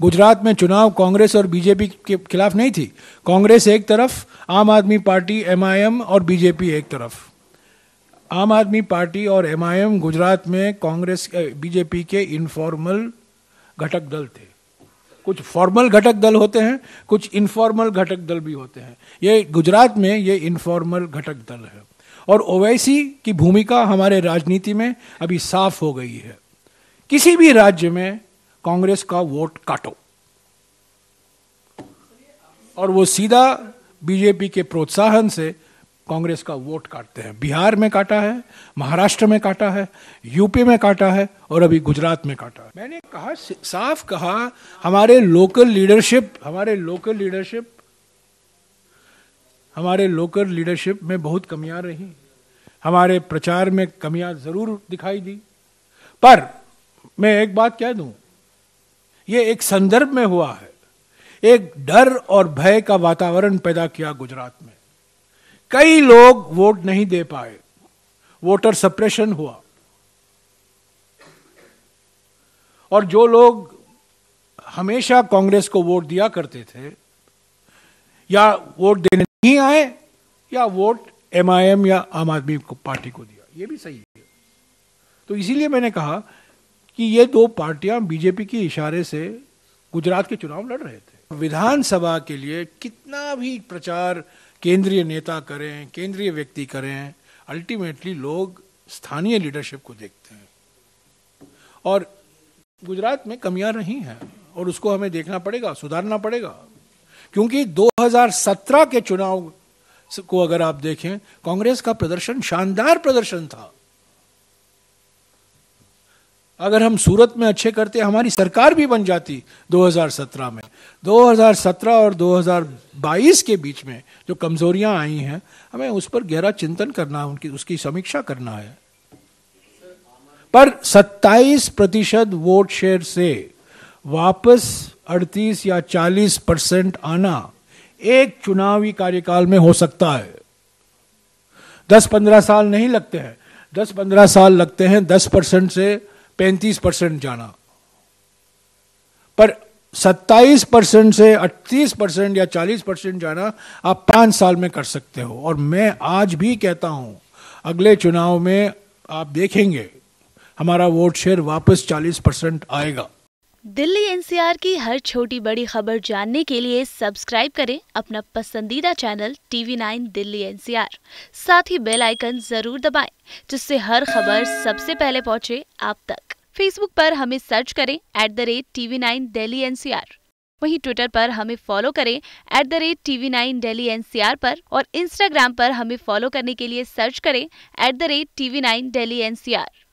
गुजरात में चुनाव कांग्रेस और बीजेपी के खिलाफ नहीं थी कांग्रेस एक तरफ आम आदमी पार्टी एमआईएम और बीजेपी एक तरफ आम आदमी पार्टी और एमआईएम गुजरात में कांग्रेस बीजेपी के इनफॉर्मल घटक दल थे कुछ फॉर्मल घटक दल होते हैं कुछ इनफॉर्मल घटक दल भी होते हैं ये गुजरात में ये इनफॉर्मल घटक दल है और ओवैसी की भूमिका हमारे राजनीति में अभी साफ हो गई है किसी भी राज्य में कांग्रेस का वोट काटो और वो सीधा बीजेपी के प्रोत्साहन से कांग्रेस का वोट काटते हैं बिहार में काटा है महाराष्ट्र में काटा है यूपी में काटा है और अभी गुजरात में काटा है मैंने कहा साफ कहा हमारे लोकल लीडरशिप हमारे लोकल लीडरशिप हमारे लोकल लीडरशिप में बहुत कमियां रही हमारे प्रचार में कमियां जरूर दिखाई दी पर मैं एक बात कह दूं ये एक संदर्भ में हुआ है एक डर और भय का वातावरण पैदा किया गुजरात में कई लोग वोट नहीं दे पाए वोटर सप्रेशन हुआ और जो लोग हमेशा कांग्रेस को वोट दिया करते थे या वोट देने नहीं आए या वोट एमआईएम या आम आदमी पार्टी को दिया ये भी सही है तो इसीलिए मैंने कहा कि ये दो पार्टियां बीजेपी के इशारे से गुजरात के चुनाव लड़ रहे थे विधानसभा के लिए कितना भी प्रचार केंद्रीय नेता करें केंद्रीय व्यक्ति करें अल्टीमेटली लोग स्थानीय लीडरशिप को देखते हैं और गुजरात में कमियां रही हैं और उसको हमें देखना पड़ेगा सुधारना पड़ेगा क्योंकि 2017 के चुनाव को अगर आप देखें कांग्रेस का प्रदर्शन शानदार प्रदर्शन था अगर हम सूरत में अच्छे करते हमारी सरकार भी बन जाती 2017 में 2017 और 2022 के बीच में जो कमजोरियां आई हैं हमें उस पर गहरा चिंतन करना है उनकी उसकी समीक्षा करना है पर 27 प्रतिशत वोट शेयर से वापस 38 या 40 परसेंट आना एक चुनावी कार्यकाल में हो सकता है 10-15 साल नहीं लगते हैं 10-15 साल लगते हैं 10 परसेंट से पैंतीस परसेंट जाना पर सत्ताईस परसेंट से अट्ठतीस परसेंट या चालीस परसेंट जाना आप पांच साल में कर सकते हो और मैं आज भी कहता हूँ अगले चुनाव में आप देखेंगे हमारा वोट शेयर वापस चालीस परसेंट आएगा दिल्ली एनसीआर की हर छोटी बड़ी खबर जानने के लिए सब्सक्राइब करें अपना पसंदीदा channel TV nine Delhi NCR साथ ही बेल आइकन जरूर दबाएं जिससे हर खबर सबसे पहले पहुंचे आप तक फेसबुक पर हमें सर्च करें at the rate TV nine Delhi NCR वहीं ट्विटर पर हमें फॉलो करें at the rate TV nine Delhi NCR पर और इंस्टाग्राम पर हमें फॉलो करने के लिए सर्च करें at the rate TV nine Delhi NCR